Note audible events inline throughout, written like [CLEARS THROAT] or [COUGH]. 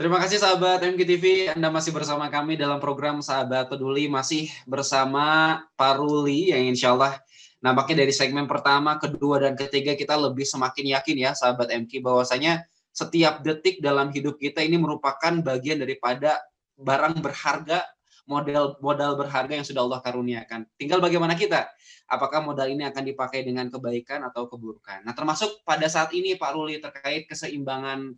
Terima kasih sahabat MKTV, Anda masih bersama kami dalam program Sahabat Peduli, masih bersama Pak Ruli yang insya Allah nampaknya dari segmen pertama, kedua, dan ketiga kita lebih semakin yakin ya sahabat MK bahwasanya setiap detik dalam hidup kita ini merupakan bagian daripada barang berharga, model modal berharga yang sudah Allah karuniakan. Tinggal bagaimana kita, apakah modal ini akan dipakai dengan kebaikan atau keburukan. Nah termasuk pada saat ini Pak Ruli terkait keseimbangan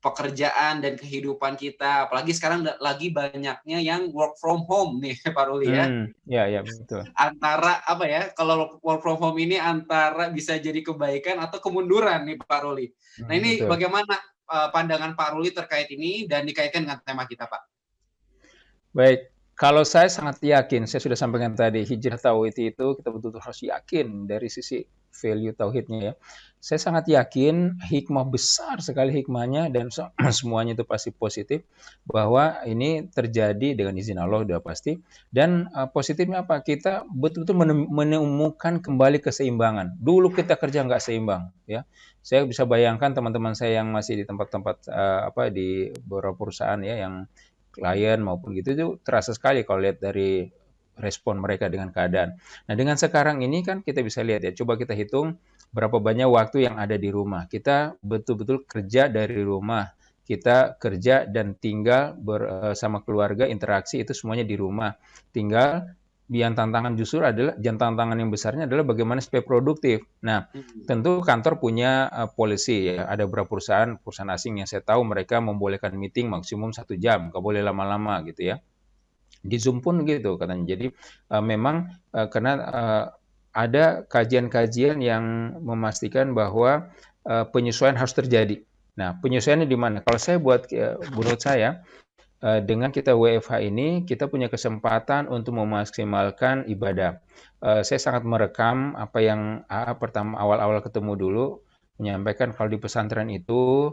pekerjaan dan kehidupan kita. Apalagi sekarang lagi banyaknya yang work from home nih, [LAUGHS] Pak Ruli ya. Hmm, ya, ya betul. Antara apa ya? Kalau work from home ini antara bisa jadi kebaikan atau kemunduran nih, Pak Ruli. Nah, hmm, nah ini betul. bagaimana uh, pandangan Pak Ruli terkait ini dan dikaitkan dengan tema kita, Pak? Baik. Kalau saya sangat yakin, saya sudah sampaikan tadi, hijrah tawiti itu kita betul-betul harus yakin dari sisi value tauhidnya ya. Saya sangat yakin hikmah besar sekali hikmahnya dan [CLEARS THROAT] semuanya itu pasti positif bahwa ini terjadi dengan izin Allah sudah pasti dan uh, positifnya apa kita betul-betul menemukan kembali keseimbangan. Dulu kita kerja nggak seimbang ya. Saya bisa bayangkan teman-teman saya yang masih di tempat-tempat uh, apa di beberapa perusahaan ya yang klien maupun gitu itu terasa sekali kalau lihat dari respon mereka dengan keadaan. Nah, dengan sekarang ini kan kita bisa lihat ya, coba kita hitung berapa banyak waktu yang ada di rumah. Kita betul-betul kerja dari rumah. Kita kerja dan tinggal bersama eh, keluarga, interaksi itu semuanya di rumah. Tinggal yang tantangan justru adalah yang tantangan yang besarnya adalah bagaimana supaya produktif. Nah, hmm. tentu kantor punya uh, eh, polisi ya. Ada beberapa perusahaan perusahaan asing yang saya tahu mereka membolehkan meeting maksimum satu jam, nggak boleh lama-lama gitu ya. Di Zoom pun gitu katanya. Jadi uh, memang uh, karena uh, ada kajian-kajian yang memastikan bahwa uh, penyesuaian harus terjadi. Nah, penyesuaiannya di mana? Kalau saya buat uh, menurut saya dengan kita WFH ini kita punya kesempatan untuk memaksimalkan ibadah. saya sangat merekam apa yang AA ah, pertama awal-awal ketemu dulu menyampaikan kalau di pesantren itu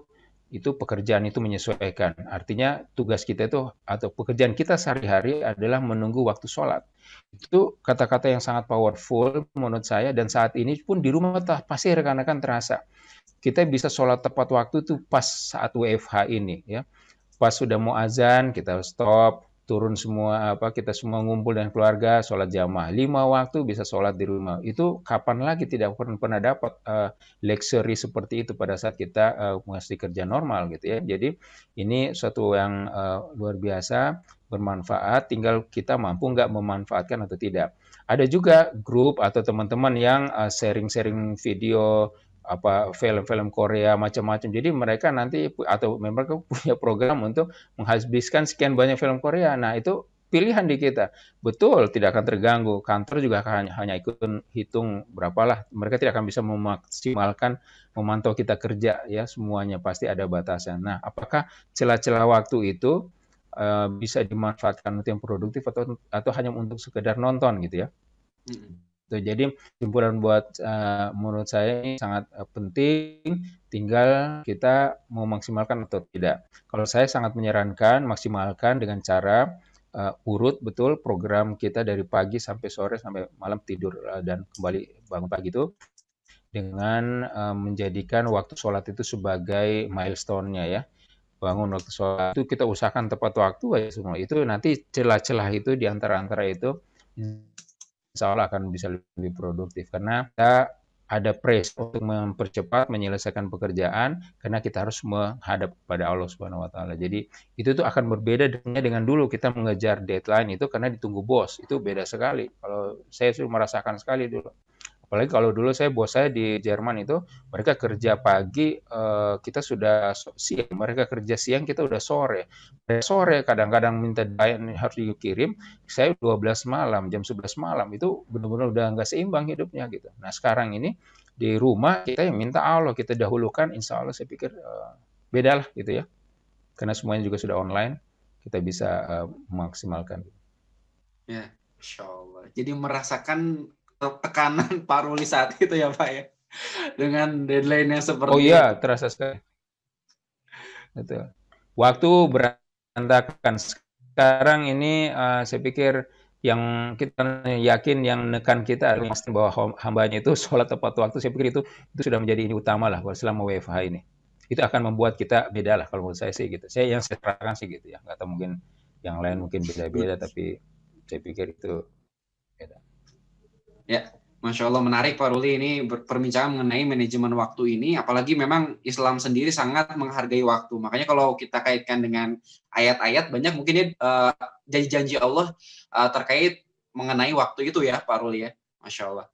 itu pekerjaan itu menyesuaikan. Artinya tugas kita itu atau pekerjaan kita sehari-hari adalah menunggu waktu sholat. Itu kata-kata yang sangat powerful menurut saya dan saat ini pun di rumah pasti rekan-rekan terasa. Kita bisa sholat tepat waktu itu pas saat WFH ini ya. Pas sudah mau azan kita stop, turun semua apa kita semua ngumpul dengan keluarga sholat jamaah lima waktu bisa sholat di rumah itu kapan lagi tidak pernah pernah dapat uh, luxury seperti itu pada saat kita uh, masih kerja normal gitu ya jadi ini suatu yang uh, luar biasa bermanfaat tinggal kita mampu nggak memanfaatkan atau tidak ada juga grup atau teman-teman yang sharing -sharing video apa film-film Korea macam-macam. Jadi mereka nanti atau mereka [LAUGHS] punya program untuk menghabiskan sekian banyak film Korea. Nah, itu pilihan di kita. Betul, tidak akan terganggu. Kantor juga hanya, hanya ikut hitung berapalah. Mereka tidak akan bisa memaksimalkan memantau kita kerja ya semuanya pasti ada batasan. Nah, apakah celah-celah waktu itu uh, bisa dimanfaatkan untuk yang produktif atau atau hanya untuk sekedar nonton gitu ya? Mm -hmm gitu. jadi kesimpulan buat uh, menurut saya ini sangat uh, penting. Tinggal kita mau maksimalkan atau tidak. Kalau saya sangat menyarankan maksimalkan dengan cara uh, urut betul program kita dari pagi sampai sore sampai malam tidur uh, dan kembali bangun pagi itu dengan uh, menjadikan waktu sholat itu sebagai milestone-nya ya bangun waktu sholat itu kita usahakan tepat waktu aja semua itu nanti celah-celah itu di antara-antara itu insya Allah akan bisa lebih produktif karena kita ada press untuk mempercepat menyelesaikan pekerjaan karena kita harus menghadap kepada Allah Subhanahu wa taala. Jadi itu tuh akan berbeda dengan, dengan dulu kita mengejar deadline itu karena ditunggu bos. Itu beda sekali. Kalau saya sudah merasakan sekali dulu. Apalagi kalau dulu saya bos saya di Jerman itu mereka kerja pagi eh, kita sudah siang, mereka kerja siang kita sudah sore. Dari sore kadang-kadang minta diet harus dikirim, saya 12 malam, jam 11 malam itu benar-benar udah nggak seimbang hidupnya gitu. Nah, sekarang ini di rumah kita yang minta Allah, kita dahulukan insya Allah saya pikir uh, eh, bedalah gitu ya. Karena semuanya juga sudah online, kita bisa uh, eh, memaksimalkan. Ya, Insya Allah. Jadi merasakan tekanan [LAUGHS] Paroli saat itu ya Pak ya. Dengan deadline yang seperti Oh iya, itu. terasa sekali. Itu. Waktu berantakan. Sekarang ini uh, saya pikir yang kita yakin yang nekan kita adalah bahwa hambanya itu [LAUGHS] sholat tepat waktu. Saya pikir itu itu sudah menjadi ini utama lah selama WFH ini. Itu akan membuat kita beda lah kalau menurut saya sih gitu. Saya yang saya terangkan sih gitu ya. Nggak tahu mungkin yang lain mungkin beda-beda iya. tapi saya pikir itu Ya, Masya Allah menarik Pak Ruli ini perbincangan mengenai manajemen waktu ini apalagi memang Islam sendiri sangat menghargai waktu makanya kalau kita kaitkan dengan ayat-ayat banyak mungkin ya eh, janji-janji Allah uh, terkait mengenai waktu itu ya Pak Ruli ya Masya Allah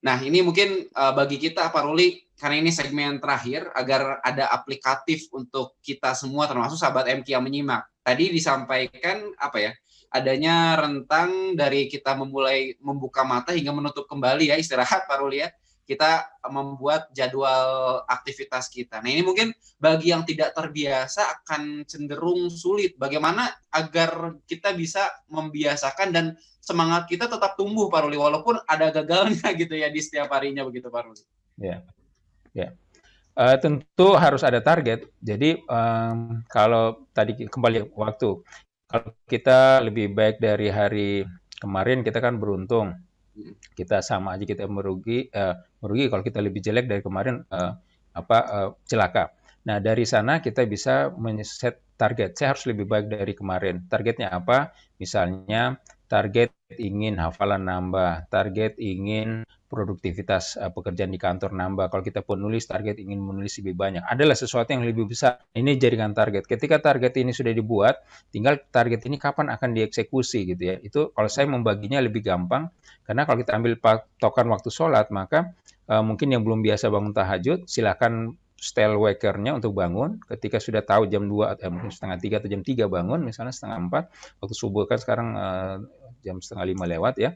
nah ini mungkin uh, bagi kita Pak Ruli karena ini segmen terakhir agar ada aplikatif untuk kita semua termasuk sahabat MK yang menyimak tadi disampaikan apa ya? Adanya rentang dari kita memulai membuka mata hingga menutup kembali ya istirahat ya Kita membuat jadwal aktivitas kita. Nah, ini mungkin bagi yang tidak terbiasa akan cenderung sulit. Bagaimana agar kita bisa membiasakan dan semangat kita tetap tumbuh Paruli walaupun ada gagalnya [LAUGHS] gitu ya di setiap harinya begitu Paruli. Ya. Yeah. Ya. Yeah Uh, tentu harus ada target. Jadi um, kalau tadi kembali waktu, kalau kita lebih baik dari hari kemarin kita kan beruntung. Kita sama aja kita merugi, uh, merugi kalau kita lebih jelek dari kemarin uh, apa uh, celaka. Nah dari sana kita bisa men target. Saya harus lebih baik dari kemarin. Targetnya apa? Misalnya target ingin hafalan nambah, target ingin produktivitas uh, pekerjaan di kantor nambah. Kalau kita pun nulis target ingin menulis lebih banyak, adalah sesuatu yang lebih besar. Ini jaringan target. Ketika target ini sudah dibuat, tinggal target ini kapan akan dieksekusi gitu ya. Itu kalau saya membaginya lebih gampang karena kalau kita ambil patokan waktu sholat maka uh, mungkin yang belum biasa bangun tahajud silahkan stel wakernya untuk bangun ketika sudah tahu jam 2 atau eh, mungkin setengah tiga atau jam 3 bangun misalnya setengah 4 waktu subuh kan sekarang uh, jam setengah lima lewat ya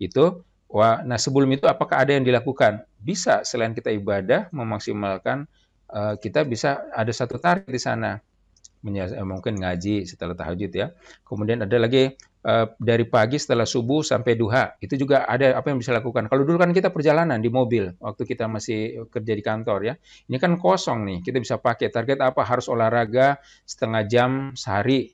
itu Wah, nah sebelum itu apakah ada yang dilakukan? Bisa selain kita ibadah memaksimalkan uh, kita bisa ada satu target di sana. Eh, mungkin ngaji setelah tahajud ya. Kemudian ada lagi uh, dari pagi setelah subuh sampai duha. Itu juga ada apa yang bisa lakukan. Kalau dulu kan kita perjalanan di mobil waktu kita masih kerja di kantor ya. Ini kan kosong nih. Kita bisa pakai target apa? Harus olahraga setengah jam sehari.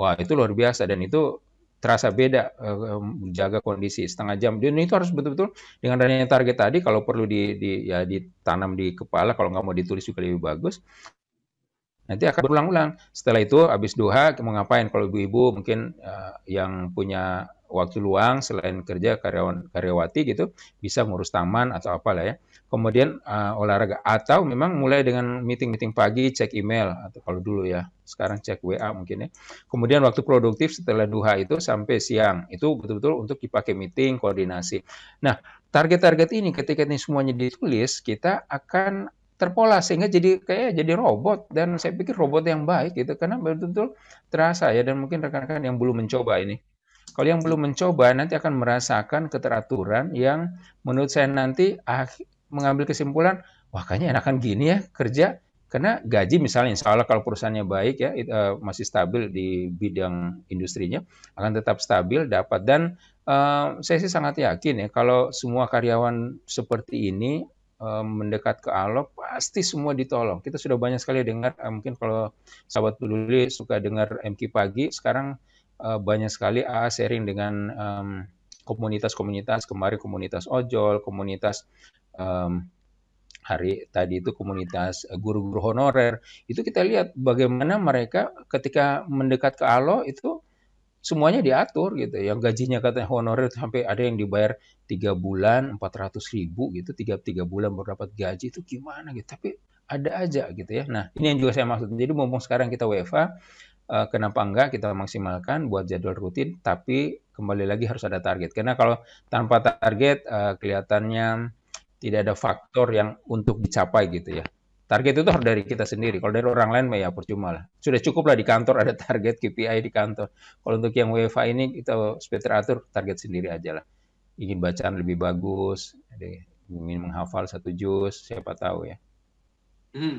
Wah, itu luar biasa dan itu terasa beda eh, menjaga kondisi setengah jam. Dan itu harus betul-betul dengan adanya target tadi kalau perlu di, di ya ditanam di kepala kalau nggak mau ditulis juga lebih bagus. Nanti akan berulang-ulang. Setelah itu habis duha mau ngapain? Kalau ibu-ibu mungkin uh, yang punya waktu luang selain kerja karyawan karyawati gitu bisa ngurus taman atau apalah ya. Kemudian uh, olahraga atau memang mulai dengan meeting-meeting pagi cek email atau kalau dulu ya sekarang cek WA mungkin ya. Kemudian waktu produktif setelah duha itu sampai siang itu betul-betul untuk dipakai meeting koordinasi. Nah target-target ini ketika ini semuanya ditulis kita akan terpola sehingga jadi kayak jadi robot dan saya pikir robot yang baik gitu karena betul-betul terasa ya dan mungkin rekan-rekan yang belum mencoba ini kalau yang belum mencoba nanti akan merasakan keteraturan yang menurut saya nanti ah, mengambil kesimpulan, wah kayaknya enakan gini ya kerja karena gaji misalnya insya Allah kalau perusahaannya baik ya it, uh, masih stabil di bidang industrinya akan tetap stabil dapat dan uh, saya sih sangat yakin ya kalau semua karyawan seperti ini uh, mendekat ke Allah pasti semua ditolong kita sudah banyak sekali dengar uh, mungkin kalau sahabat peduli suka dengar MK pagi sekarang uh, banyak sekali AA sharing dengan um, komunitas-komunitas kemarin komunitas ojol, komunitas um, hari tadi itu komunitas eh, guru-guru honorer itu kita lihat bagaimana mereka ketika mendekat ke ALO itu semuanya diatur gitu yang gajinya katanya honorer sampai ada yang dibayar tiga bulan empat ratus ribu gitu tiga tiga bulan baru gaji itu gimana gitu tapi ada aja gitu ya nah ini yang juga saya maksud jadi mumpung sekarang kita WFA uh, kenapa enggak kita maksimalkan buat jadwal rutin tapi kembali lagi harus ada target karena kalau tanpa target eh, kelihatannya tidak ada faktor yang untuk dicapai gitu ya target itu harus dari kita sendiri kalau dari orang lain ya percuma lah sudah cukup lah di kantor [LAUGHS] ada target KPI di kantor kalau untuk yang WFA ini kita sepeter atur target sendiri aja lah ingin bacaan lebih bagus ingin menghafal satu juz siapa tahu ya hmm,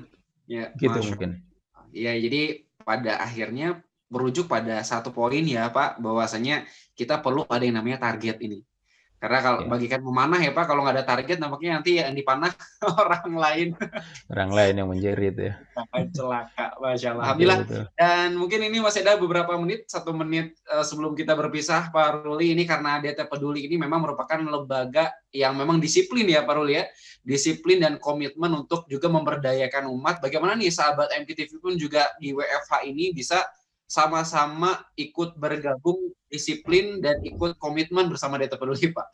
ya gitu mungkin ya jadi pada akhirnya merujuk pada satu poin ya Pak, bahwasanya kita perlu ada yang namanya target ini. Karena kalau ya. bagikan memanah ya Pak, kalau nggak ada target nampaknya nanti yang dipanah [LAUGHS] orang lain. Orang lain yang menjerit ya. Celaka, Masya Allah. Alhamdulillah. Dan mungkin ini masih ada beberapa menit, satu menit eh, sebelum kita berpisah Pak Ruli. Ini karena DT Peduli ini memang merupakan lembaga yang memang disiplin ya Pak Ruli ya. Disiplin dan komitmen untuk juga memberdayakan umat. Bagaimana nih sahabat MPTV pun juga di WFH ini bisa sama-sama ikut bergabung disiplin dan ikut komitmen bersama Data Peduli, Pak.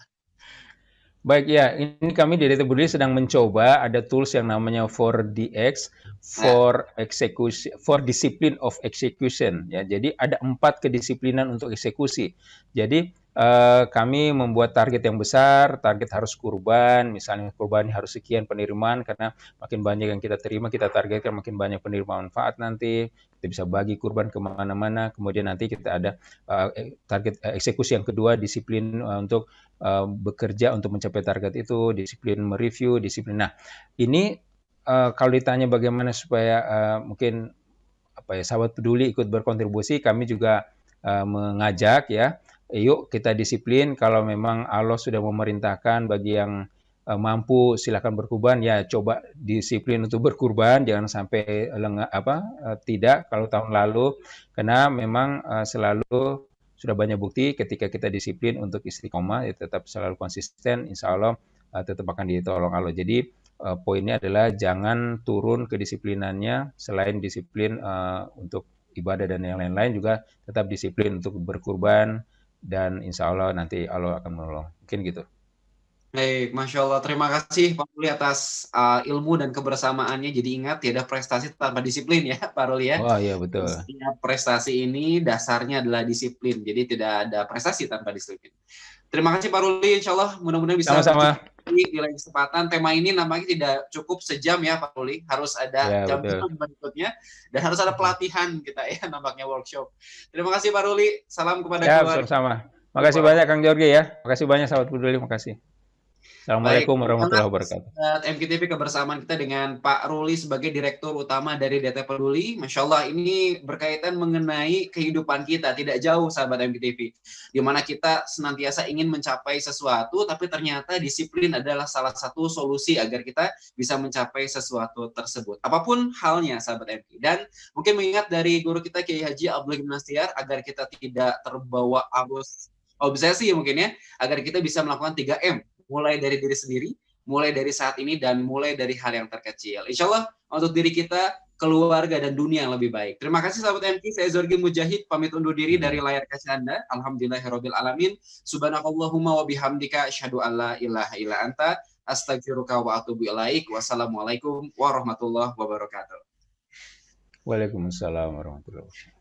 Baik ya, ini kami di Data Peduli sedang mencoba ada tools yang namanya 4DX for execution for discipline of execution ya. Jadi ada empat kedisiplinan untuk eksekusi. Jadi Eh, kami membuat target yang besar, target harus kurban, misalnya kurban harus sekian penerimaan karena makin banyak yang kita terima, kita targetkan makin banyak penerima manfaat nanti, kita bisa bagi kurban kemana-mana, kemudian nanti kita ada uh, target eksekusi yang kedua, disiplin uh, untuk uh, bekerja untuk mencapai target itu, disiplin mereview, disiplin. Nah, ini uh, kalau ditanya bagaimana supaya uh, mungkin apa ya sahabat peduli ikut berkontribusi, kami juga uh, mengajak ya yuk kita disiplin kalau memang Allah sudah memerintahkan bagi yang uh, mampu silakan berkurban ya coba disiplin untuk berkurban jangan sampai lengah apa uh, tidak kalau tahun lalu karena memang uh, selalu sudah banyak bukti ketika kita disiplin untuk istiqomah ya tetap selalu konsisten insya Allah uh, tetap akan ditolong Allah jadi uh, poinnya adalah jangan turun kedisiplinannya selain disiplin uh, untuk ibadah dan yang lain-lain juga tetap disiplin untuk berkurban dan insya Allah nanti Allah akan menolong. Mungkin gitu. Baik, Masya Allah. Terima kasih Pak Ruli atas uh, ilmu dan kebersamaannya. Jadi ingat, tidak ada prestasi tanpa disiplin ya Pak Ruli ya. oh, iya betul. Setiap prestasi ini dasarnya adalah disiplin. Jadi tidak ada prestasi tanpa disiplin. Terima kasih Pak Ruli. Insya Allah mudah-mudahan bisa Sama-sama. di lain kesempatan. Tema ini namanya tidak cukup sejam ya Pak Ruli. Harus ada ya, jam berikutnya. Dan harus ada pelatihan kita ya nampaknya workshop. Terima kasih Pak Ruli. Salam kepada ya, keluarga. Sama. Makasih banyak Kang Jorge ya. Makasih banyak sahabat peduli. Makasih. Assalamualaikum Baik, warahmatullahi wabarakatuh. Eh, Mktv kebersamaan kita dengan Pak Ruli sebagai Direktur Utama dari Data Peduli. Masya Allah ini berkaitan mengenai kehidupan kita, tidak jauh sahabat Mktv, Di mana kita senantiasa ingin mencapai sesuatu, tapi ternyata disiplin adalah salah satu solusi agar kita bisa mencapai sesuatu tersebut. Apapun halnya sahabat MK. Dan mungkin mengingat dari guru kita Kiai Haji Abdul Gimnastiar agar kita tidak terbawa arus obsesi mungkin ya, agar kita bisa melakukan 3M mulai dari diri sendiri, mulai dari saat ini, dan mulai dari hal yang terkecil. Insya Allah untuk diri kita, keluarga, dan dunia yang lebih baik. Terima kasih sahabat MT, saya Zorgi Mujahid, pamit undur diri dari layar kaca Anda. Alhamdulillahirabbil ya alamin. Subhanakallahumma wa bihamdika asyhadu an ilaha anta Astagfirullah wa atubu ilaik. Wassalamualaikum warahmatullahi wabarakatuh. Waalaikumsalam warahmatullahi wabarakatuh.